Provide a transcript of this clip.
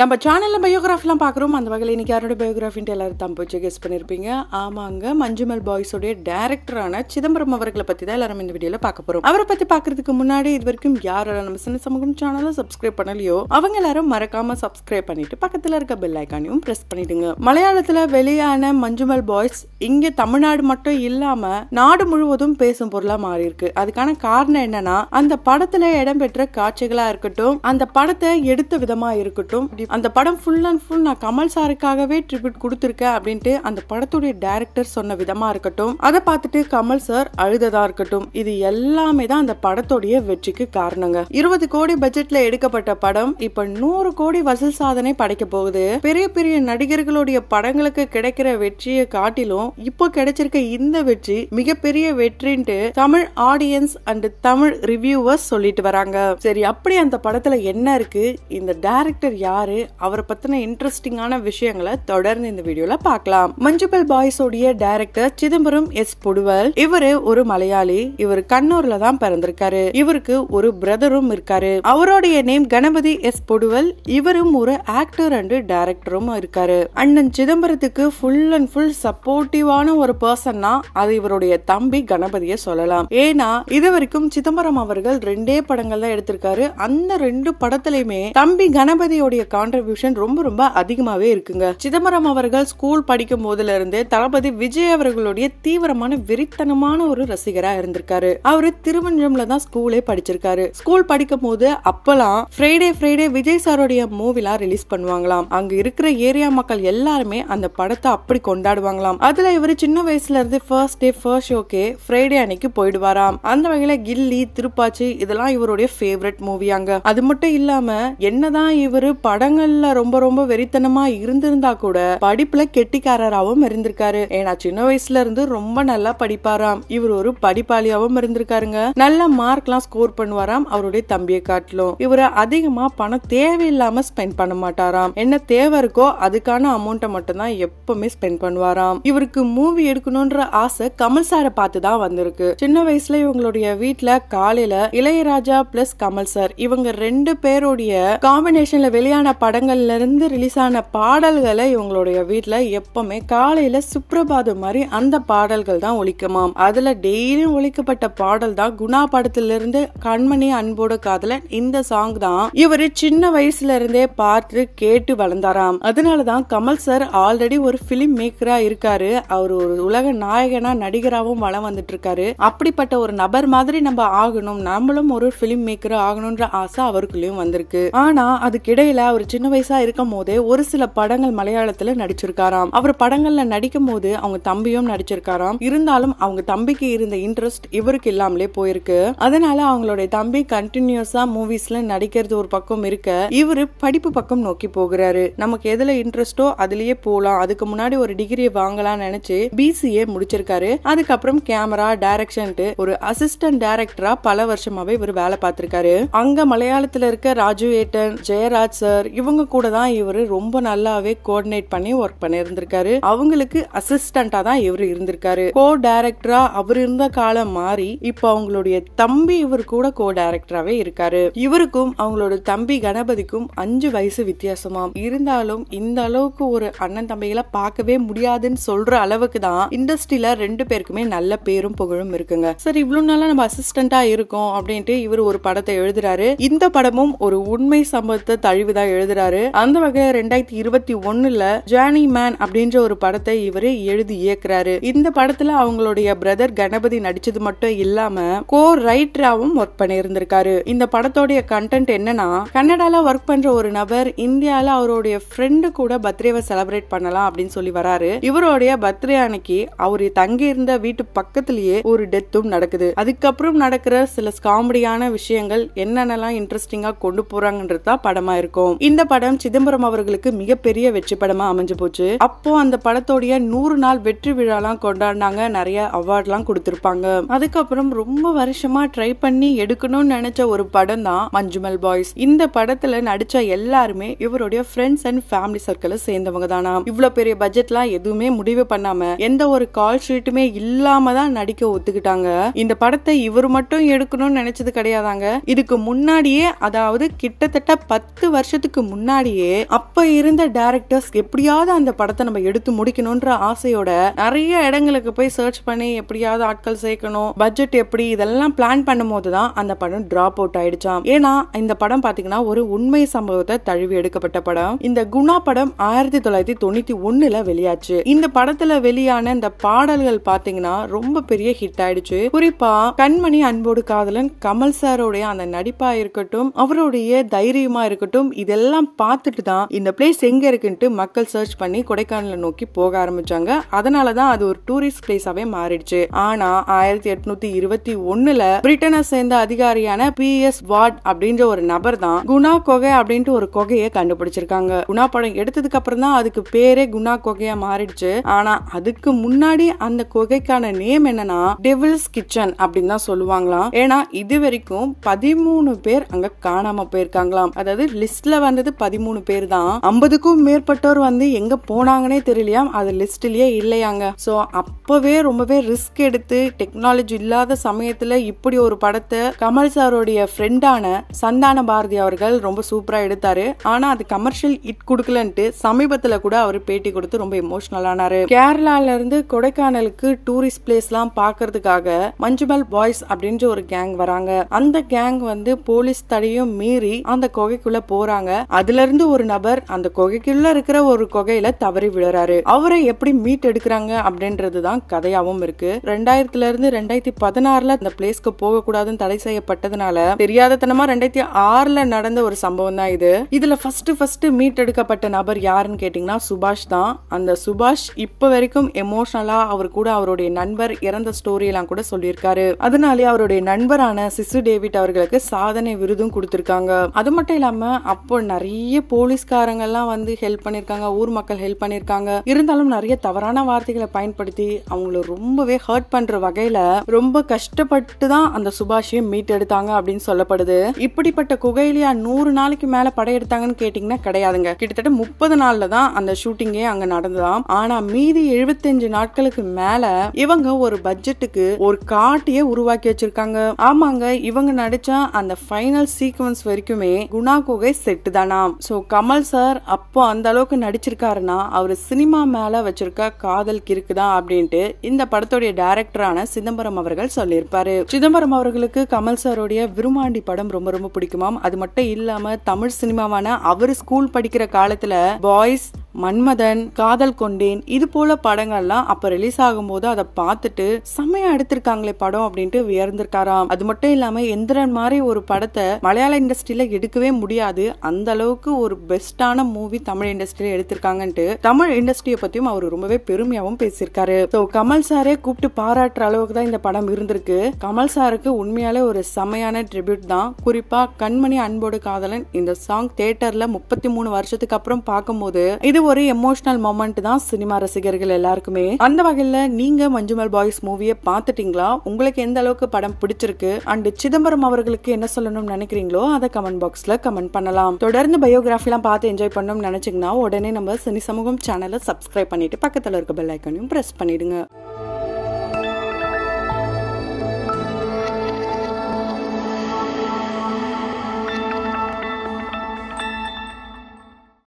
நம்ம சேனலில் பயோகிராஃபிலாம் பார்க்குறோம் அந்த வகையில் இன்றைக்கி யாரோட பயோகிராஃபின்ட்டு எல்லாரும் தான் போச்சு கெஸ் பண்ணியிருப்பீங்க ஆமாங்க மஞ்சுமல் பாய்ஸோடைய டேரக்டரான சிதம்பரம் அவர்களை பற்றி தான் எல்லாரும் இந்த வீடியோவில் பார்க்க போகிறோம் அவரை பற்றி பார்க்குறதுக்கு முன்னாடி இது வரைக்கும் யாரோட நம்ம சின்ன சமூகம் சேனலும் சப்ஸ்கிரைப் பண்ணலையோ அவங்க எல்லாரும் மறக்காமல் சப்ஸ்கிரைப் பண்ணிட்டு பக்கத்தில் இருக்க பெல் ஐக்கானையும் ப்ரெஸ் பண்ணிடுங்க மலையாளத்தில் வெளியான மஞ்சுமல் பாய்ஸ் இங்கே தமிழ்நாடு மட்டும் இல்லாமல் நாடு முழுவதும் பேசும் பொருளாக மாறி இருக்கு அதுக்கான காரணம் என்னன்னா அந்த படத்தில் இடம்பெற்ற காட்சிகளாக இருக்கட்டும் அந்த படத்தை எடுத்த விதமாக இருக்கட்டும் அந்த படம் ஃபுல் அண்ட் ஃபுல் நான் கமல் சாருக்காகவே ட்ரிபியூட் கொடுத்துருக்கேன் அப்படின்ட்டு அந்த படத்துடைய டேரக்டர் சொன்ன விதமாக இருக்கட்டும் அதை பார்த்துட்டு கமல் சார் அழுததாக இருக்கட்டும் இது எல்லாமே தான் அந்த படத்துடைய வெற்றிக்கு காரணங்க இருபது கோடி பட்ஜெட்ல எடுக்கப்பட்ட படம் இப்ப நூறு கோடி வசூல் சாதனை படைக்க போகுது பெரிய பெரிய நடிகர்களுடைய படங்களுக்கு கிடைக்கிற வெற்றியை காட்டிலும் இப்போ கிடைச்சிருக்க இந்த வெற்றி மிகப்பெரிய வெற்றின்ட்டு Tamil audience and Tamil reviewers சொல்லிட்டு வராங்க சரி அப்படி அந்த படத்துல என்ன இருக்கு இந்த டேரக்டர் யாரு அவரை பத்தின இன்ட்ரெஸ்டிங்கான விஷயங்களை தொடர்ந்து இந்த வீடியோல பார்க்கலாம் மஞ்சுபல் பாய்ஸோடைய டைரக்டர் சிதம்பரம் எஸ் புடுவல் இவரு ஒரு மலையாளி இவர் கண்ணூர்ல தான் பிறந்திருக்காரு இவருக்கு ஒரு பிரதரும் இருக்காரு அவருடைய நேம் கணபதி எஸ் புடுவல் இவரும் ஒரு ஆக்டர் அண்ட் டைரக்டரும் இருக்காரு அண்ணன் சிதம்பரத்துக்கு ஃபுல் அண்ட் ஃபுல் சப்போர்ட்டிவான ஒரு பர்சன்னா அது இவருடைய தம்பி கணபதியை சொல்லலாம் ஏன்னா இது வரைக்கும் சிதம்பரம் அவர்கள் ரெண்டே படங்கள் தான் எடுத்திருக்காரு அந்த ரெண்டு படத்திலயுமே தம்பி கணபதியோடைய கான்ட்ரிபியூஷன் ரொம்ப ரொம்ப அதிகமாகவே இருக்குங்க சிதம்பரம் அவர்கள் ஸ்கூல் படிக்கும் போதுல இருந்து தளபதி விஜய் அவர்களுடைய தீவிரமான வெறித்தனமான ஒரு ரசிகரா இருந்திருக்காரு அவரு திருவஞ்சம்ல தான் ஸ்கூலே படிச்சிருக்காரு ஸ்கூல் படிக்கும் போது அப்பெல்லாம் ஃப்ரைடே ஃப்ரைடே விஜய் சாரோடைய மூவிலாம் ரிலீஸ் பண்ணுவாங்களாம் அங்க இருக்கிற ஏரியா மக்கள் எல்லாருமே அந்த படத்தை அப்படி கொண்டாடுவாங்களாம் அதுல இவர் சின்ன வயசுல இருந்து ஃபர்ஸ்ட் டே ஃபர்ஸ்ட் ஷோக்கே ஃப்ரைடே அன்னைக்கு போயிடுவாராம் அந்த வகையில கில்லி திருப்பாச்சி இதெல்லாம் இவருடைய ஃபேவரட் மூவியாங்க அது மட்டும் இல்லாம என்னதான் இவர் படங்கள் விஷயங்கள்ல ரொம்ப ரொம்ப வெறித்தனமா இருந்திருந்தா கூட படிப்புல கெட்டிக்காரராகவும் இருந்திருக்காரு ஏன்னா சின்ன வயசுல இருந்து ரொம்ப நல்லா படிப்பாராம் இவர் ஒரு படிப்பாளியாவும் இருந்திருக்காருங்க நல்ல மார்க் எல்லாம் ஸ்கோர் பண்ணுவாராம் அவருடைய தம்பியை காட்டிலும் இவர் அதிகமா பணம் தேவையில்லாம ஸ்பெண்ட் பண்ண மாட்டாராம் என்ன தேவை இருக்கோ அதுக்கான அமௌண்ட்டை மட்டும் தான் எப்பவுமே ஸ்பெண்ட் பண்ணுவாராம் இவருக்கு மூவி எடுக்கணும்ன்ற ஆசை கமல் சாரை பார்த்து தான் வந்திருக்கு சின்ன வயசுல இவங்களுடைய வீட்டுல காலையில இளையராஜா பிளஸ் கமல் சார் இவங்க ரெண்டு பேருடைய காம்பினேஷன்ல வெளியான படங்கள்லேருந்து ரிலீஸ் ஆன பாடல்களை இவங்களுடைய வீட்டில் எப்பவுமே காலையில் சுப்ரபாதம் மாதிரி அந்த பாடல்கள் தான் ஒழிக்குமாம் அதில் டெய்லியும் ஒழிக்கப்பட்ட பாடல் தான் குணா படத்திலிருந்து கண்மணி அன்போட காதலன் இந்த சாங் தான் இவர் சின்ன வயசுல இருந்தே பார்த்து கேட்டு வளர்ந்தாராம் அதனால தான் கமல் சார் ஆல்ரெடி ஒரு ஃபிலிம் மேக்கராக இருக்காரு அவர் ஒரு உலக நாயகனா நடிகராகவும் வளம் வந்துட்டு இருக்காரு அப்படிப்பட்ட ஒரு நபர் மாதிரி நம்ம ஆகணும் நம்மளும் ஒரு ஃபிலிம் மேக்கர் ஆகணும்ன்ற ஆசை அவருக்குள்ளயும் வந்திருக்கு ஆனா அதுக்கிடையில அவர் சின்ன வயசா இருக்கும் போதே ஒரு சில படங்கள் மலையாளத்துல நடிச்சிருக்காராம் அவர் படங்கள்ல நடிக்கும் போது அவங்க தம்பியும் நடிச்சிருக்காராம் இருந்தாலும் அவங்க தம்பிக்கு இருந்த இன்ட்ரெஸ்ட் இவருக்கு இல்லாமலே போயிருக்கு அதனால அவங்களுடைய தம்பி கண்டினியூஸா மூவிஸ்ல நடிக்கிறது ஒரு பக்கம் இருக்க இவரு படிப்பு பக்கம் நோக்கி போகிறாரு நமக்கு எதுல இன்ட்ரெஸ்டோ அதுலயே போலாம் அதுக்கு முன்னாடி ஒரு டிகிரியை வாங்கலாம் நினைச்சு பிசிஏ முடிச்சிருக்காரு அதுக்கப்புறம் கேமரா டைரக்ஷன் ஒரு அசிஸ்டன்ட் டைரக்டரா பல வருஷமாவே இவர் வேலை பார்த்திருக்காரு அங்க மலையாளத்துல இருக்க ராஜு ஏட்டன் ஜெயராஜ் சார் இவங்க கூட தான் இவர் ரொம்ப நல்லாவே கோஆர்டினேட் பண்ணி ஒர்க் பண்ணியிருந்திருக்காரு அவங்களுக்கு அசிஸ்டண்டா தான் இவர் இருந்திருக்காரு கோ டைரக்டரா அவர் இருந்த காலம் மாறி இப்போ அவங்களுடைய தம்பி இவர் கூட கோ டைரக்டராவே இருக்காரு இவருக்கும் அவங்களோட தம்பி கணபதிக்கும் அஞ்சு வயசு வித்தியாசமாம் இருந்தாலும் இந்த அளவுக்கு ஒரு அண்ணன் தம்பிகளை பார்க்கவே முடியாதுன்னு சொல்ற அளவுக்கு தான் இண்டஸ்ட்ரியில ரெண்டு பேருக்குமே நல்ல பேரும் புகழும் இருக்குங்க சரி இவ்வளவு நாளா நம்ம அசிஸ்டண்டா இருக்கோம் அப்படின்ட்டு இவர் ஒரு படத்தை எழுதுறாரு இந்த படமும் ஒரு உண்மை சம்பவத்தை தழிவுதான் எழுது எழுதுறாரு அந்த வகையில ரெண்டாயிரத்தி இருபத்தி ஒண்ணுல ஜானி மேன் அப்படின்ற ஒரு படத்தை இவரு எழுதி இயக்குறாரு இந்த படத்துல அவங்களுடைய பிரதர் கணபதி நடிச்சது மட்டும் இல்லாம கோ ரைட்டராவும் ஒர்க் பண்ணியிருந்திருக்காரு இந்த படத்தோடைய கண்டென்ட் என்னன்னா கன்னடால ஒர்க் பண்ற ஒரு நபர் இந்தியால அவருடைய ஃப்ரெண்டு கூட பர்த்டேவை செலிப்ரேட் பண்ணலாம் அப்படின்னு சொல்லி வராரு இவருடைய பர்த்டே அன்னைக்கு அவர் தங்கி இருந்த வீட்டு பக்கத்திலேயே ஒரு டெத்தும் நடக்குது அதுக்கப்புறம் நடக்கிற சில காமெடியான விஷயங்கள் என்னென்னலாம் இன்ட்ரெஸ்டிங்கா கொண்டு போறாங்கன்றது தான் படமா இருக்கும் இந்த இந்த படம் சிதம்பரம் அவர்களுக்கு மிகப்பெரிய வெற்றி படமா அமைஞ்சு போச்சு அப்போ அந்த படத்தோடைய நூறு நாள் வெற்றி விழாலாம் கொண்டாடினாங்க நிறைய அவார்ட்லாம் கொடுத்துருப்பாங்க அதுக்கப்புறம் ரொம்ப வருஷமா ட்ரை பண்ணி எடுக்கணும்னு நினைச்ச ஒரு படம் தான் மஞ்சுமல் பாய்ஸ் இந்த படத்துல நடிச்ச எல்லாருமே இவருடைய ஃப்ரெண்ட்ஸ் அண்ட் ஃபேமிலி சர்க்கிள் சேர்ந்தவங்க தானா இவ்வளவு பெரிய பட்ஜெட்லாம் எதுவுமே முடிவு பண்ணாம எந்த ஒரு கால் ஷீட்டுமே இல்லாம தான் நடிக்க ஒத்துக்கிட்டாங்க இந்த படத்தை இவர் மட்டும் எடுக்கணும்னு நினைச்சது கிடையாதாங்க இதுக்கு முன்னாடியே அதாவது கிட்டத்தட்ட பத்து வருஷத்துக்கு முன்னாடியே அப்ப இருந்த டேரக்டர்ஸ் எப்படியாவது அந்த படத்தை நம்ம எடுத்து முடிக்கணும்ன்ற ஆசையோட நிறைய இடங்களுக்கு போய் சர்ச் பண்ணி எப்படியாவது ஆட்கள் சேர்க்கணும் பட்ஜெட் எப்படி இதெல்லாம் பிளான் பண்ணும் போதுதான் அந்த படம் டிராப் அவுட் ஆயிடுச்சாம் ஏன்னா இந்த படம் பாத்தீங்கன்னா ஒரு உண்மை சம்பவத்தை தழுவி எடுக்கப்பட்ட படம் இந்த குணா படம் ஆயிரத்தி தொள்ளாயிரத்தி தொண்ணூத்தி ஒண்ணுல வெளியாச்சு இந்த படத்துல வெளியான இந்த பாடல்கள் பாத்தீங்கன்னா ரொம்ப பெரிய ஹிட் ஆயிடுச்சு குறிப்பா கண்மணி அன்போடு காதலன் கமல் சாரோடைய அந்த நடிப்பா இருக்கட்டும் அவருடைய தைரியமா இருக்கட்டும் இதெல்லாம் இதெல்லாம் பார்த்துட்டு தான் இந்த பிளேஸ் எங்க இருக்குன்ட்டு மக்கள் சர்ச் பண்ணி கொடைக்கானலை நோக்கி போக ஆரம்பிச்சாங்க அதனால தான் அது ஒரு டூரிஸ்ட் பிளேஸாவே மாறிடுச்சு ஆனா ஆயிரத்தி எட்நூத்தி இருபத்தி ஒண்ணுல பிரிட்டனை சேர்ந்த அதிகாரியான பி எஸ் வார்ட் அப்படின்ற ஒரு நபர் தான் குணா கொகை அப்படின்ட்டு ஒரு கொகையை கண்டுபிடிச்சிருக்காங்க குணா படம் எடுத்ததுக்கு அப்புறம் தான் அதுக்கு பேரே குணா கொகையா மாறிடுச்சு ஆனா அதுக்கு முன்னாடி அந்த கொகைக்கான நேம் என்னன்னா டெவில்ஸ் கிச்சன் அப்படின்னு தான் சொல்லுவாங்களாம் ஏன்னா இது வரைக்கும் பதிமூணு பேர் அங்க காணாம போயிருக்காங்களாம் அதாவது லிஸ்ட்ல வந்தது இருக்கிறது பதிமூணு பேர் தான் ஐம்பதுக்கும் மேற்பட்டோர் வந்து எங்க போனாங்கன்னே தெரியலையாம் அது லிஸ்ட்லயே இல்லையாங்க சோ அப்பவே ரொம்பவே ரிஸ்க் எடுத்து டெக்னாலஜி இல்லாத சமயத்துல இப்படி ஒரு படத்தை கமல் சாரோடைய ஃப்ரெண்டான சந்தான பாரதி அவர்கள் ரொம்ப சூப்பரா எடுத்தாரு ஆனா அது கமர்ஷியல் இட் கொடுக்கலன்ட்டு சமீபத்துல கூட அவர் பேட்டி கொடுத்து ரொம்ப எமோஷனல் ஆனாரு கேரளால இருந்து கொடைக்கானலுக்கு டூரிஸ்ட் பிளேஸ் எல்லாம் பாக்குறதுக்காக மஞ்சுமல் பாய்ஸ் அப்படின்ற ஒரு கேங் வராங்க அந்த கேங் வந்து போலீஸ் தடையும் மீறி அந்த குகைக்குள்ள போறாங்க அதுலேருந்து ஒரு நபர் அந்த குகைக்குள்ளே இருக்கிற ஒரு குகையில தவறி விழுறாரு அவரை எப்படி மீட் எடுக்கிறாங்க அப்படின்றது தான் கதையாகவும் இருக்கு ரெண்டாயிரத்துல இருந்து ரெண்டாயிரத்தி பதினாறுல அந்த பிளேஸ்க்கு போகக்கூடாதுன்னு தடை செய்யப்பட்டதுனால தெரியாதத்தனமா ரெண்டாயிரத்தி ஆறுல நடந்த ஒரு சம்பவம் தான் இது இதுல ஃபர்ஸ்ட் ஃபர்ஸ்ட் மீட் எடுக்கப்பட்ட நபர் யாருன்னு கேட்டீங்கன்னா சுபாஷ் தான் அந்த சுபாஷ் இப்ப வரைக்கும் எமோஷனலா அவர் கூட அவருடைய நண்பர் இறந்த ஸ்டோரி எல்லாம் கூட சொல்லியிருக்காரு அதனாலே அவருடைய நண்பரான சிசு டேவிட் அவர்களுக்கு சாதனை விருதும் கொடுத்திருக்காங்க அது மட்டும் இல்லாம அப்போ நிறைய போலீஸ்காரங்கெல்லாம் வந்து ஹெல்ப் பண்ணியிருக்காங்க ஊர் மக்கள் ஹெல்ப் பண்ணியிருக்காங்க இருந்தாலும் நிறைய தவறான வார்த்தைகளை பயன்படுத்தி அவங்கள ரொம்பவே ஹர்ட் பண்ற வகையில ரொம்ப கஷ்டப்பட்டு தான் அந்த சுபாஷியை மீட் எடுத்தாங்க அப்படின்னு சொல்லப்படுது இப்படிப்பட்ட குகையிலியா நூறு நாளைக்கு மேல படையெடுத்தாங்கன்னு கேட்டீங்கன்னா கிடையாதுங்க கிட்டத்தட்ட முப்பது நாள்ல தான் அந்த ஷூட்டிங்கே அங்க நடந்ததாம் ஆனா மீதி எழுபத்தஞ்சு நாட்களுக்கு மேல இவங்க ஒரு பட்ஜெட்டுக்கு ஒரு காட்டையே உருவாக்கி வச்சிருக்காங்க ஆமாங்க இவங்க நடிச்சா அந்த ஃபைனல் சீக்வன்ஸ் வரைக்குமே குணா குகை செட்டு தான் வேணாம் ஸோ கமல் சார் அப்போ அந்த அளவுக்கு நடிச்சிருக்காருன்னா அவர் சினிமா மேலே வச்சிருக்க காதல் கிறுக்குதா அப்படின்ட்டு இந்த படத்துடைய டைரக்டரான சிதம்பரம் அவர்கள் சொல்லியிருப்பாரு சிதம்பரம் அவர்களுக்கு கமல் சாருடைய விருமாண்டி படம் ரொம்ப ரொம்ப பிடிக்குமாம் அது மட்டும் இல்லாம தமிழ் சினிமாவான அவர் ஸ்கூல் படிக்கிற காலத்துல பாய்ஸ் மன்மதன் காதல் கொண்டேன் இது போல படங்கள்லாம் அப்ப ரிலீஸ் ஆகும்போது அதை பார்த்துட்டு செம்மையா எடுத்திருக்காங்களே படம் அப்படின்ட்டு வியர்ந்திருக்காராம் அது மட்டும் இல்லாம எந்திரன் மாதிரி ஒரு படத்தை மலையாள இண்டஸ்ட்ரியில எடுக்கவே முடியாது அந்த அளவுக்கு ஒரு பெஸ்டான மூவி தமிழ் இண்டஸ்ட்ரியில எடுத்திருக்காங்கன்ட்டு தமிழ் இண்டஸ்ட்ரியை பத்தியும் அவர் ரொம்பவே பெருமையாவும் பேசியிருக்காரு ஸோ கமல் சாரே கூப்பிட்டு பாராட்டுற அளவுக்கு தான் இந்த படம் இருந்திருக்கு கமல் சாருக்கு உண்மையாலே ஒரு செம்மையான ட்ரிபியூட் தான் குறிப்பா கண்மணி அன்போடு காதலன் இந்த சாங் தேட்டர்ல முப்பத்தி மூணு வருஷத்துக்கு அப்புறம் பார்க்கும்போது இது ஒரு எமோஷனல் மொமெண்ட் தான் சினிமா ரசிகர்கள் எல்லாருக்குமே அந்த வகையில நீங்க மஞ்சுமல் பாய்ஸ் மூவியை பாத்துட்டீங்களா உங்களுக்கு எந்த அளவுக்கு படம் பிடிச்சிருக்கு அண்ட் சிதம்பரம் அவர்களுக்கு என்ன சொல்லணும்னு நினைக்கிறீங்களோ அதை கமெண்ட் பாக்ஸ்ல கமெண்ட் பண்ணலாம் தொடர்ந்து பயோகிராஃபிலாம் பார்த்து என்ஜாய் பண்ணணும்னு நினைச்சீங்கன்னா உடனே நம்ம சினி சமூகம் சேனலை சப்ஸ்கிரைப் பண்ணிட்டு பக்கத்தில் இருக்க பெல் ஐக்கனையும் ப்ரெஸ் பண்ணிடுங்க